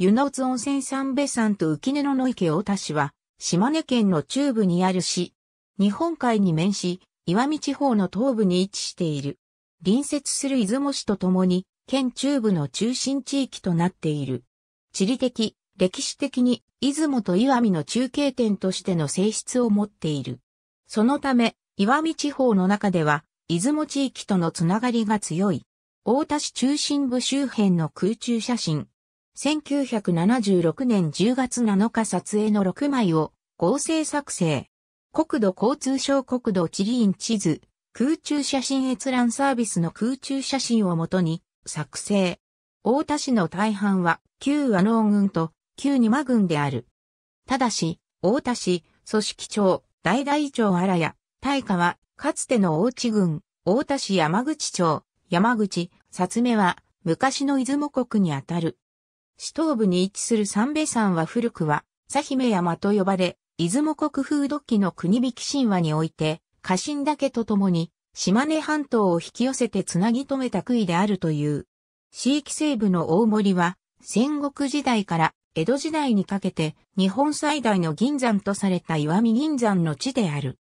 湯の津温泉三部山と浮根の池大田市は、島根県の中部にある市。日本海に面し、岩見地方の東部に位置している。隣接する出雲市とともに、県中部の中心地域となっている。地理的、歴史的に、出雲と岩見の中継点としての性質を持っている。そのため、岩見地方の中では、出雲地域とのつながりが強い。大田市中心部周辺の空中写真、1976年10月7日撮影の6枚を合成作成。国土交通省国土地理院地図、空中写真閲覧サービスの空中写真をもとに作成。大田市の大半は旧和農軍と旧二間軍である。ただし、大田市、組織庁、大大町荒谷、大河は、かつての大地郡、大田市山口町、山口、薩目は、昔の出雲国にあたる。市東部に位置する三瓶山は古くは、佐姫山と呼ばれ、出雲国風土器の国引き神話において、家臣岳と共に、島根半島を引き寄せてつなぎ止めた杭であるという。地域西部の大森は、戦国時代から江戸時代にかけて、日本最大の銀山とされた岩見銀山の地である。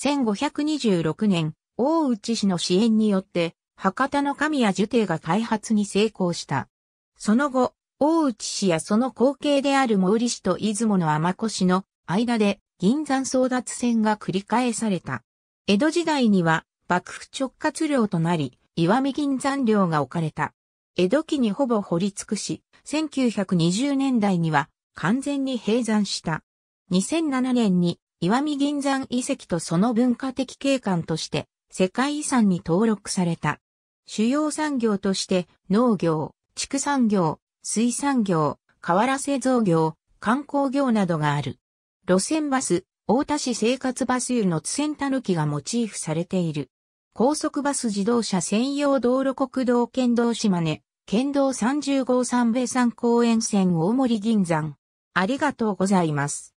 1526年、大内氏の支援によって、博多の神谷樹帝が開発に成功した。その後、大内市やその後継である毛利市と出雲の天氏の間で銀山争奪戦が繰り返された。江戸時代には幕府直轄領となり、岩見銀山領が置かれた。江戸期にほぼ掘り尽くし、1920年代には完全に閉山した。2007年に岩見銀山遺跡とその文化的景観として世界遺産に登録された。主要産業として農業、畜産業、水産業、河原製造業、観光業などがある。路線バス、大田市生活バス湯の津線たぬきがモチーフされている。高速バス自動車専用道路国道県道島根、県道30号三米山公園線大森銀山。ありがとうございます。